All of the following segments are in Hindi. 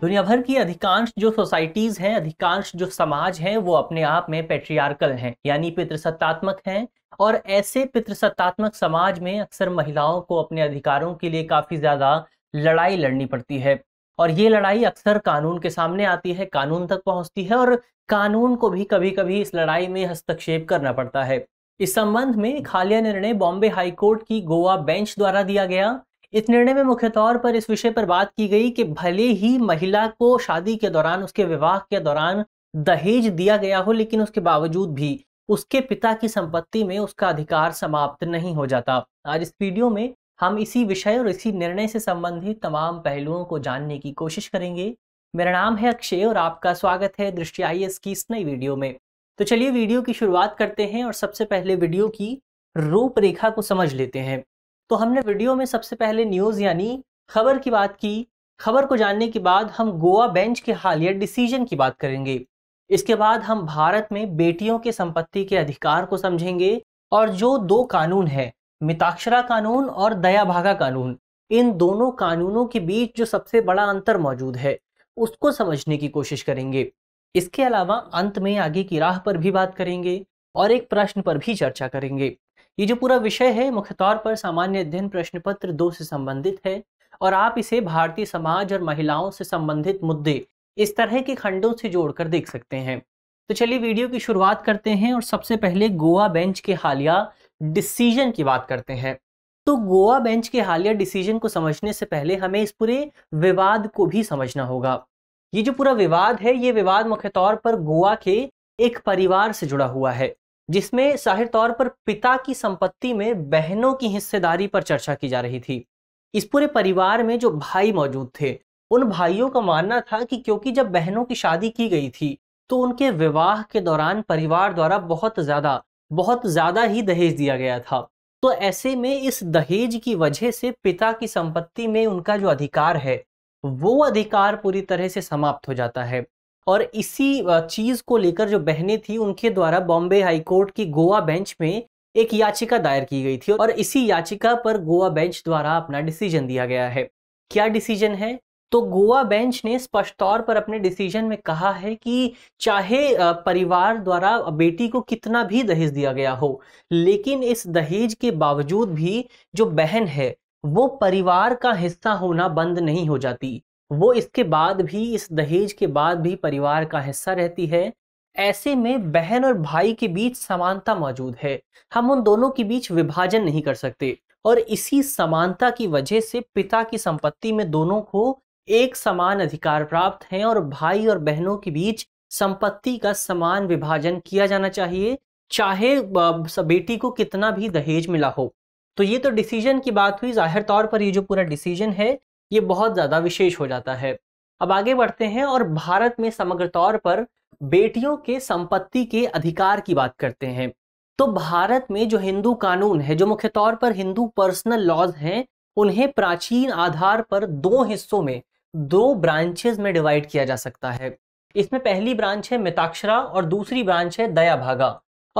दुनिया भर की अधिकांश जो सोसाइटीज हैं अधिकांश जो समाज हैं वो अपने आप में पेट्रियार्कल हैं यानी पितृसत्तात्मक हैं और ऐसे पितृसत्तात्मक समाज में अक्सर महिलाओं को अपने अधिकारों के लिए काफ़ी ज़्यादा लड़ाई लड़नी पड़ती है और ये लड़ाई अक्सर कानून के सामने आती है कानून तक पहुंचती है और कानून को भी कभी कभी इस लड़ाई में हस्तक्षेप करना पड़ता है इस संबंध में एक हालिया निर्णय बॉम्बे हाईकोर्ट की गोवा बेंच द्वारा दिया गया इस निर्णय में मुख्य तौर पर इस विषय पर बात की गई कि भले ही महिला को शादी के दौरान उसके विवाह के दौरान दहेज दिया गया हो लेकिन उसके बावजूद भी उसके पिता की संपत्ति में उसका अधिकार समाप्त नहीं हो जाता आज इस वीडियो में हम इसी विषय और इसी निर्णय से संबंधित तमाम पहलुओं को जानने की कोशिश करेंगे मेरा नाम है अक्षय और आपका स्वागत है दृष्टि आई की इस नई वीडियो में तो चलिए वीडियो की शुरुआत करते हैं और सबसे पहले वीडियो की रूपरेखा को समझ लेते हैं तो हमने वीडियो में सबसे पहले न्यूज़ यानी खबर की बात की खबर को जानने के बाद हम गोवा बेंच के हालिया डिसीजन की बात करेंगे इसके बाद हम भारत में बेटियों के संपत्ति के अधिकार को समझेंगे और जो दो कानून है मिताक्षरा कानून और दया भागा कानून इन दोनों कानूनों के बीच जो सबसे बड़ा अंतर मौजूद है उसको समझने की कोशिश करेंगे इसके अलावा अंत में आगे की राह पर भी बात करेंगे और एक प्रश्न पर भी चर्चा करेंगे ये जो पूरा विषय है मुख्य तौर पर सामान्य अध्ययन प्रश्न पत्र दो से संबंधित है और आप इसे भारतीय समाज और महिलाओं से संबंधित मुद्दे इस तरह के खंडों से जोड़कर देख सकते हैं तो चलिए वीडियो की शुरुआत करते हैं और सबसे पहले गोवा बेंच के हालिया डिसीजन की बात करते हैं तो गोवा बेंच के हालिया डिसीजन को समझने से पहले हमें इस पूरे विवाद को भी समझना होगा ये जो पूरा विवाद है ये विवाद मुख्य तौर पर गोवा के एक परिवार से जुड़ा हुआ है जिसमें जाहिर तौर पर पिता की संपत्ति में बहनों की हिस्सेदारी पर चर्चा की जा रही थी इस पूरे परिवार में जो भाई मौजूद थे उन भाइयों का मानना था कि क्योंकि जब बहनों की शादी की गई थी तो उनके विवाह के दौरान परिवार द्वारा बहुत ज्यादा बहुत ज्यादा ही दहेज दिया गया था तो ऐसे में इस दहेज की वजह से पिता की संपत्ति में उनका जो अधिकार है वो अधिकार पूरी तरह से समाप्त हो जाता है और इसी चीज को लेकर जो बहनें थी उनके द्वारा बॉम्बे हाईकोर्ट की गोवा बेंच में एक याचिका दायर की गई थी और इसी याचिका पर गोवा बेंच द्वारा अपना डिसीजन दिया गया है क्या डिसीजन है तो गोवा बेंच ने स्पष्ट तौर पर अपने डिसीजन में कहा है कि चाहे परिवार द्वारा बेटी को कितना भी दहेज दिया गया हो लेकिन इस दहेज के बावजूद भी जो बहन है वो परिवार का हिस्सा होना बंद नहीं हो जाती वो इसके बाद भी इस दहेज के बाद भी परिवार का हिस्सा रहती है ऐसे में बहन और भाई के बीच समानता मौजूद है हम उन दोनों के बीच विभाजन नहीं कर सकते और इसी समानता की वजह से पिता की संपत्ति में दोनों को एक समान अधिकार प्राप्त हैं और भाई और बहनों के बीच संपत्ति का समान विभाजन किया जाना चाहिए चाहे बेटी को कितना भी दहेज मिला हो तो ये तो डिसीजन की बात हुई जाहिर तौर पर ये जो पूरा डिसीजन है ये बहुत ज़्यादा विशेष हो जाता है अब आगे बढ़ते हैं और भारत में समग्र तौर पर बेटियों के संपत्ति के अधिकार की बात करते हैं तो भारत में जो हिंदू कानून है जो मुख्य तौर पर हिंदू पर्सनल लॉज हैं उन्हें प्राचीन आधार पर दो हिस्सों में दो ब्रांचेज में डिवाइड किया जा सकता है इसमें पहली ब्रांच है मिताक्षरा और दूसरी ब्रांच है दया भागा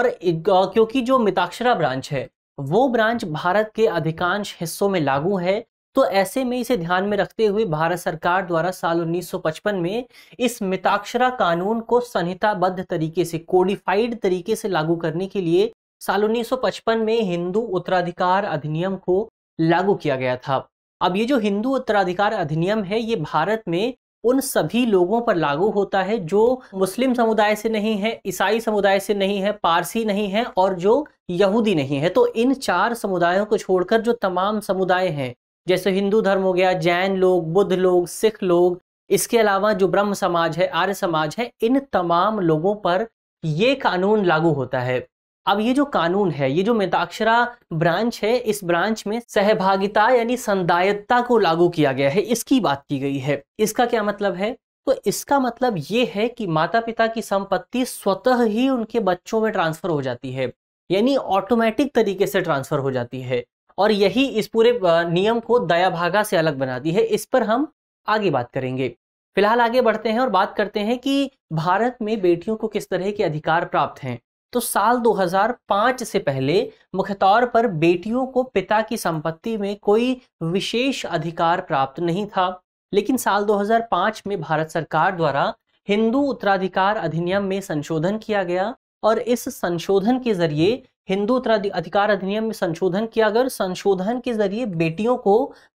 और क्योंकि जो मिताक्षरा ब्रांच है वो ब्रांच भारत के अधिकांश हिस्सों में लागू है तो ऐसे में इसे ध्यान में रखते हुए भारत सरकार द्वारा साल 1955 में इस मिताक्षरा कानून को संहिताबद्ध तरीके से कोडिफाइड तरीके से लागू करने के लिए साल 1955 में हिंदू उत्तराधिकार अधिनियम को लागू किया गया था अब ये जो हिंदू उत्तराधिकार अधिनियम है ये भारत में उन सभी लोगों पर लागू होता है जो मुस्लिम समुदाय से नहीं है ईसाई समुदाय से नहीं है पारसी नहीं है और जो यहूदी नहीं है तो इन चार समुदायों को छोड़कर जो तमाम समुदाय हैं जैसे हिंदू धर्म हो गया जैन लोग बुद्ध लोग सिख लोग इसके अलावा जो ब्रह्म समाज है आर्य समाज है इन तमाम लोगों पर ये कानून लागू होता है अब ये जो कानून है ये जो मिताक्षरा ब्रांच है इस ब्रांच में सहभागिता यानी संदायता को लागू किया गया है इसकी बात की गई है इसका क्या मतलब है तो इसका मतलब ये है कि माता पिता की संपत्ति स्वतः ही उनके बच्चों में ट्रांसफर हो जाती है यानी ऑटोमेटिक तरीके से ट्रांसफर हो जाती है और यही इस पूरे नियम को दया भागा से अलग बनाती है इस पर हम आगे बात करेंगे फिलहाल आगे बढ़ते हैं और बात करते हैं कि भारत में बेटियों को किस तरह के अधिकार प्राप्त हैं तो साल 2005 से पहले मुख्य तौर पर बेटियों को पिता की संपत्ति में कोई विशेष अधिकार प्राप्त नहीं था लेकिन साल 2005 में भारत सरकार द्वारा हिंदू उत्तराधिकार अधिनियम में संशोधन किया गया और इस संशोधन के जरिए हिंदू अधिकार अधिनियम में संशोधन किया अगर संशोधन के जरिए बेटियों को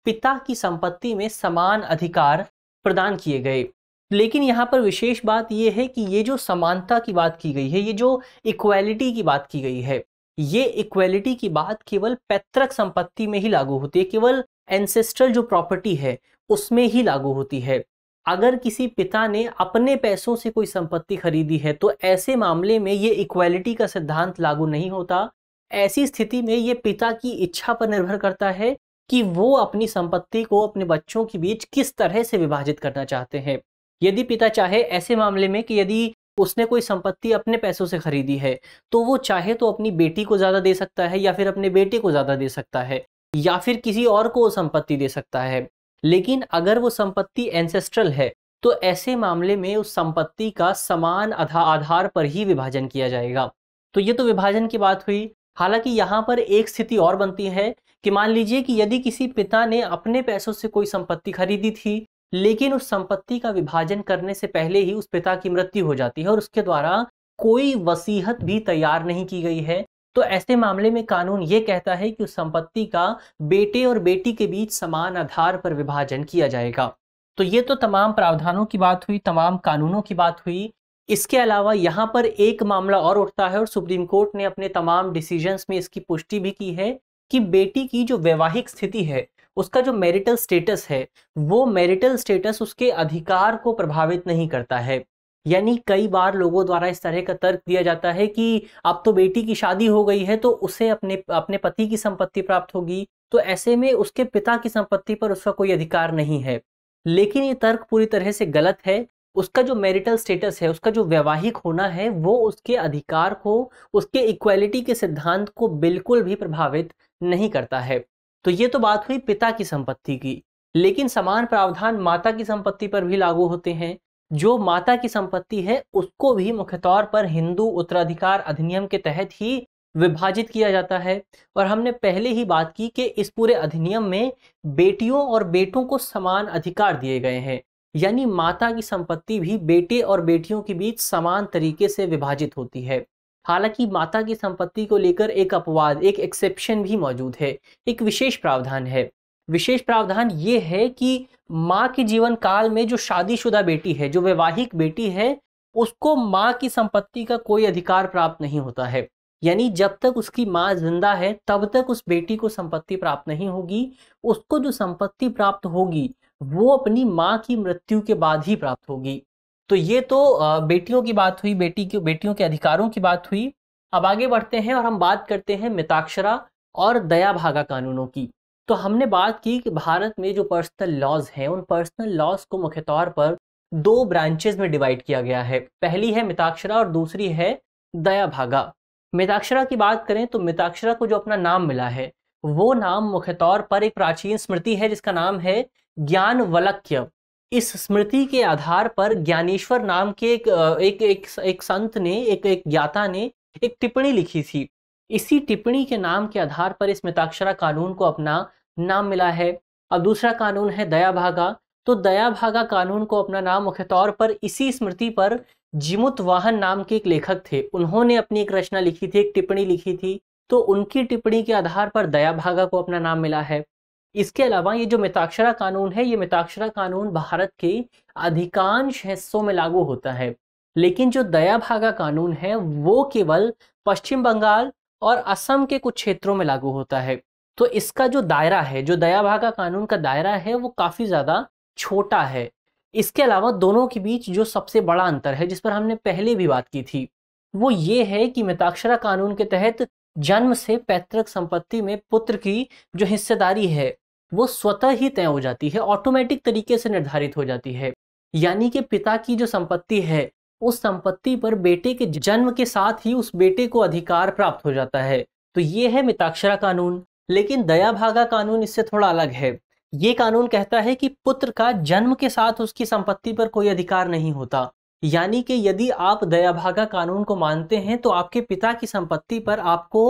पिता की संपत्ति में समान अधिकार प्रदान किए गए लेकिन यहाँ पर विशेष बात यह है कि ये जो समानता की बात की गई है ये जो इक्वालिटी की बात की गई है ये इक्वालिटी की बात केवल पैतृक संपत्ति में ही लागू होती है केवल एंसेस्ट्रल जो प्रॉपर्टी है उसमें ही लागू होती है अगर किसी पिता ने अपने पैसों से कोई संपत्ति खरीदी है तो ऐसे मामले में ये इक्वालिटी का सिद्धांत लागू नहीं होता ऐसी स्थिति में ये पिता की इच्छा पर निर्भर करता है कि वो अपनी संपत्ति को अपने बच्चों के बीच किस तरह से विभाजित करना चाहते हैं यदि पिता चाहे ऐसे मामले में कि यदि उसने कोई संपत्ति अपने पैसों से खरीदी है तो वो चाहे तो अपनी बेटी को ज़्यादा दे सकता है या फिर अपने बेटे को ज़्यादा दे सकता है या फिर किसी और को संपत्ति दे सकता है लेकिन अगर वो संपत्ति एंसेस्ट्रल है तो ऐसे मामले में उस संपत्ति का समान आधार पर ही विभाजन किया जाएगा तो ये तो विभाजन की बात हुई हालांकि यहाँ पर एक स्थिति और बनती है कि मान लीजिए कि यदि किसी पिता ने अपने पैसों से कोई संपत्ति खरीदी थी लेकिन उस संपत्ति का विभाजन करने से पहले ही उस पिता की मृत्यु हो जाती है और उसके द्वारा कोई वसीहत भी तैयार नहीं की गई है तो ऐसे मामले में कानून ये कहता है कि उस संपत्ति का बेटे और बेटी के बीच समान आधार पर विभाजन किया जाएगा तो ये तो तमाम प्रावधानों की बात हुई तमाम कानूनों की बात हुई इसके अलावा यहाँ पर एक मामला और उठता है और सुप्रीम कोर्ट ने अपने तमाम डिसीजंस में इसकी पुष्टि भी की है कि बेटी की जो वैवाहिक स्थिति है उसका जो मैरिटल स्टेटस है वो मैरिटल स्टेटस उसके अधिकार को प्रभावित नहीं करता है यानी कई बार लोगों द्वारा इस तरह का तर्क दिया जाता है कि अब तो बेटी की शादी हो गई है तो उसे अपने अपने पति की संपत्ति प्राप्त होगी तो ऐसे में उसके पिता की संपत्ति पर उसका कोई अधिकार नहीं है लेकिन ये तर्क पूरी तरह से गलत है उसका जो मैरिटल स्टेटस है उसका जो वैवाहिक होना है वो उसके अधिकार को उसके इक्वालिटी के सिद्धांत को बिल्कुल भी प्रभावित नहीं करता है तो ये तो बात हुई पिता की संपत्ति की लेकिन समान प्रावधान माता की संपत्ति पर भी लागू होते हैं जो माता की संपत्ति है उसको भी मुख्य तौर पर हिंदू उत्तराधिकार अधिनियम के तहत ही विभाजित किया जाता है और हमने पहले ही बात की कि इस पूरे अधिनियम में बेटियों और बेटों को समान अधिकार दिए गए हैं यानी माता की संपत्ति भी बेटे और बेटियों के बीच समान तरीके से विभाजित होती है हालांकि माता की संपत्ति को लेकर एक अपवाद एक एक्सेप्शन भी मौजूद है एक विशेष प्रावधान है विशेष प्रावधान ये है कि माँ के जीवन काल में जो शादीशुदा बेटी है जो वैवाहिक बेटी है उसको माँ की संपत्ति का कोई अधिकार प्राप्त नहीं होता है यानी जब तक उसकी माँ जिंदा है तब तक उस बेटी को संपत्ति प्राप्त नहीं होगी उसको जो संपत्ति प्राप्त होगी वो अपनी माँ की मृत्यु के बाद ही प्राप्त होगी तो ये तो बेटियों की बात हुई बेटी की बेटियों के अधिकारों की बात हुई अब आगे बढ़ते हैं और हम बात करते हैं मिताक्षरा और दया भागा कानूनों की तो हमने बात की कि भारत में जो पर्सनल लॉज हैं उन पर्सनल लॉज को मुख्य तौर पर दो ब्रांचेज में डिवाइड किया गया है पहली है मिताक्षरा और दूसरी है दया भागा मिताक्षरा की बात करें तो मिताक्षरा को जो अपना नाम मिला है वो नाम मुख्य तौर पर एक प्राचीन स्मृति है जिसका नाम है ज्ञान वलक्य इस स्मृति के आधार पर ज्ञानेश्वर नाम के एक एक एक, एक संत ने एक एक ज्ञाता ने एक टिप्पणी लिखी थी इसी टिप्पणी के नाम के आधार पर इस मिताक्षरा कानून को अपना नाम मिला है अब दूसरा कानून है दया भागा तो दया भागा कानून को अपना नाम मुख्य तौर पर इसी स्मृति पर जिमुत वाहन नाम के एक लेखक थे उन्होंने अपनी एक रचना लिखी थी एक टिप्पणी लिखी थी तो उनकी टिप्पणी के आधार पर दया भागा को अपना नाम मिला है इसके अलावा ये जो मिताक्षरा कानून है ये मिताक्षरा कानून भारत के अधिकांश हिस्सों में लागू होता है लेकिन जो दया भागा कानून है वो केवल पश्चिम बंगाल और असम के कुछ क्षेत्रों में लागू होता है तो इसका जो दायरा है जो दया भागा कानून का दायरा है वो काफ़ी ज़्यादा छोटा है इसके अलावा दोनों के बीच जो सबसे बड़ा अंतर है जिस पर हमने पहले भी बात की थी वो ये है कि मिताक्षरा कानून के तहत जन्म से पैतृक संपत्ति में पुत्र की जो हिस्सेदारी है वो स्वतः ही तय हो जाती है ऑटोमेटिक तरीके से निर्धारित हो जाती है यानी कि पिता की जो संपत्ति है उस संपत्ति पर बेटे के जन्म के साथ ही उस बेटे को अधिकार प्राप्त हो जाता है तो ये है मिताक्षरा कानून लेकिन दया भागा कानून इससे थोड़ा अलग है ये कानून कहता है कि पुत्र का जन्म के साथ उसकी संपत्ति पर कोई अधिकार नहीं होता यानी कि यदि आप दयाभागा कानून को मानते हैं तो आपके पिता की संपत्ति पर आपको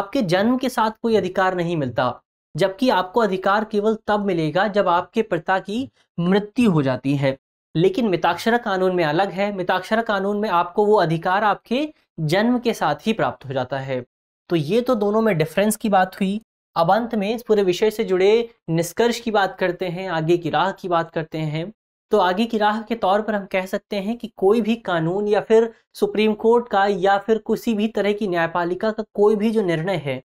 आपके जन्म के साथ कोई अधिकार नहीं मिलता जबकि आपको अधिकार केवल तब मिलेगा जब आपके पिता की मृत्यु हो जाती है लेकिन मिताक्षरा कानून में अलग है मिताक्षरा कानून में आपको वो अधिकार आपके जन्म के साथ ही प्राप्त हो जाता है तो ये तो दोनों में डिफरेंस की बात हुई अब अंत में इस पूरे विषय से जुड़े निष्कर्ष की बात करते हैं आगे की राह की बात करते हैं तो आगे की राह के तौर पर हम कह सकते हैं कि कोई भी कानून या फिर सुप्रीम कोर्ट का या फिर किसी भी तरह की न्यायपालिका का कोई भी जो निर्णय है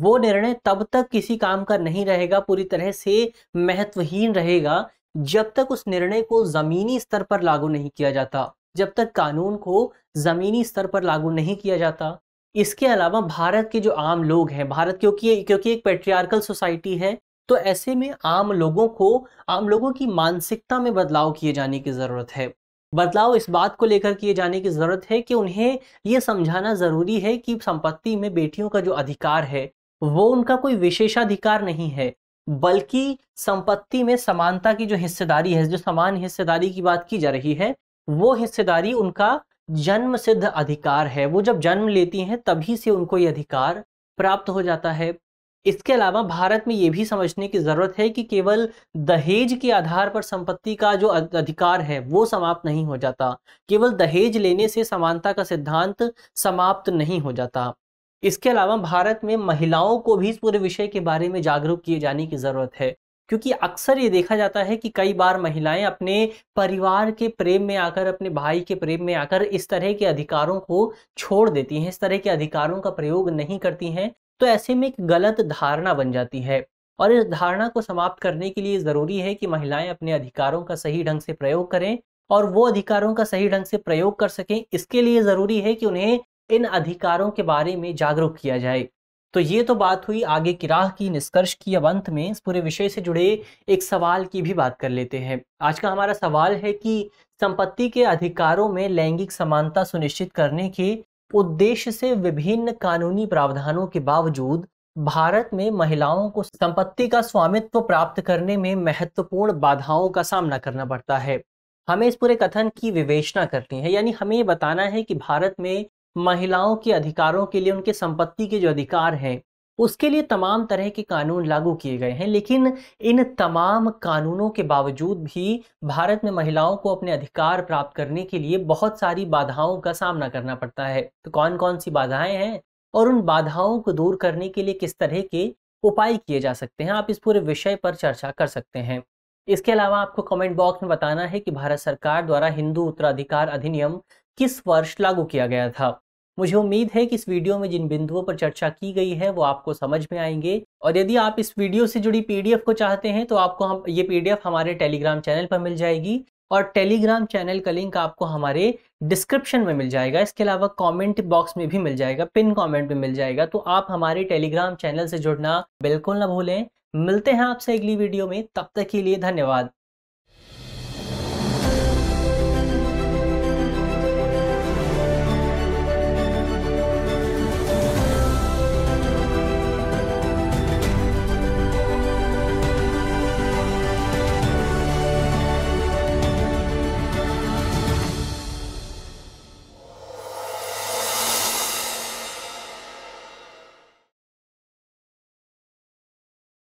वो निर्णय तब तक किसी काम का नहीं रहेगा पूरी तरह से महत्वहीन रहेगा जब तक उस निर्णय को जमीनी स्तर पर लागू नहीं किया जाता जब तक कानून को जमीनी स्तर पर लागू नहीं किया जाता इसके अलावा भारत के जो आम लोग हैं भारत क्योंकि क्योंकि एक पेट्रियार्कल सोसाइटी है तो ऐसे में आम लोगों को आम लोगों की मानसिकता में बदलाव किए जाने की ज़रूरत है बदलाव इस बात को लेकर किए जाने की ज़रूरत है कि उन्हें ये समझाना ज़रूरी है कि संपत्ति में बेटियों का जो अधिकार है वो उनका कोई विशेषाधिकार नहीं है बल्कि संपत्ति में समानता की जो हिस्सेदारी है जो समान हिस्सेदारी की बात की जा रही है वो हिस्सेदारी उनका जन्म सिद्ध अधिकार है वो जब जन्म लेती हैं तभी से उनको ये अधिकार प्राप्त हो जाता है इसके अलावा भारत में ये भी समझने की ज़रूरत है कि केवल दहेज के आधार पर संपत्ति का जो अधिकार है वो समाप्त नहीं हो जाता केवल दहेज लेने से समानता का सिद्धांत समाप्त नहीं हो जाता इसके अलावा भारत में महिलाओं को भी इस पूरे विषय के बारे में जागरूक किए जाने की ज़रूरत है क्योंकि अक्सर ये देखा जाता है कि कई बार महिलाएं अपने परिवार के प्रेम में आकर अपने भाई के प्रेम में आकर इस तरह के अधिकारों को छोड़ देती हैं इस तरह के अधिकारों का प्रयोग नहीं करती हैं तो ऐसे में एक गलत धारणा बन जाती है और इस धारणा को समाप्त करने के लिए ज़रूरी है कि महिलाएं अपने अधिकारों का सही ढंग से प्रयोग करें और वो अधिकारों का सही ढंग से प्रयोग कर सकें इसके लिए ज़रूरी है कि उन्हें इन अधिकारों के बारे में जागरूक किया जाए तो ये तो बात हुई आगे की राह की निष्कर्ष की अब अंत में इस पूरे विषय से जुड़े एक सवाल की भी बात कर लेते हैं आज का हमारा सवाल है कि संपत्ति के अधिकारों में लैंगिक समानता सुनिश्चित करने के उद्देश्य से विभिन्न कानूनी प्रावधानों के बावजूद भारत में महिलाओं को संपत्ति का स्वामित्व प्राप्त करने में महत्वपूर्ण बाधाओं का सामना करना पड़ता है हमें इस पूरे कथन की विवेचना करनी है यानी हमें ये बताना है कि भारत में महिलाओं के अधिकारों के लिए उनके संपत्ति के जो अधिकार हैं उसके लिए तमाम तरह के कानून लागू किए गए हैं लेकिन इन तमाम कानूनों के बावजूद भी भारत में महिलाओं को अपने अधिकार प्राप्त करने के लिए बहुत सारी बाधाओं का सामना करना पड़ता है तो कौन कौन सी बाधाएं हैं और उन बाधाओं को दूर करने के लिए किस तरह के उपाय किए जा सकते हैं आप इस पूरे विषय पर चर्चा कर सकते हैं इसके अलावा आपको कमेंट बॉक्स में बताना है कि भारत सरकार द्वारा हिंदू उत्तराधिकार अधिनियम किस वर्ष लागू किया गया था मुझे उम्मीद है कि इस वीडियो में जिन बिंदुओं पर चर्चा की गई है वो आपको समझ में आएंगे और यदि आप इस वीडियो से जुड़ी पीडीएफ को चाहते हैं तो आपको हम ये पीडीएफ हमारे टेलीग्राम चैनल पर मिल जाएगी और टेलीग्राम चैनल का लिंक आपको हमारे डिस्क्रिप्शन में मिल जाएगा इसके अलावा कमेंट बॉक्स में भी मिल जाएगा पिन कमेंट में मिल जाएगा तो आप हमारे टेलीग्राम चैनल से जुड़ना बिल्कुल ना भूलें मिलते हैं आपसे अगली वीडियो में तब तक के लिए धन्यवाद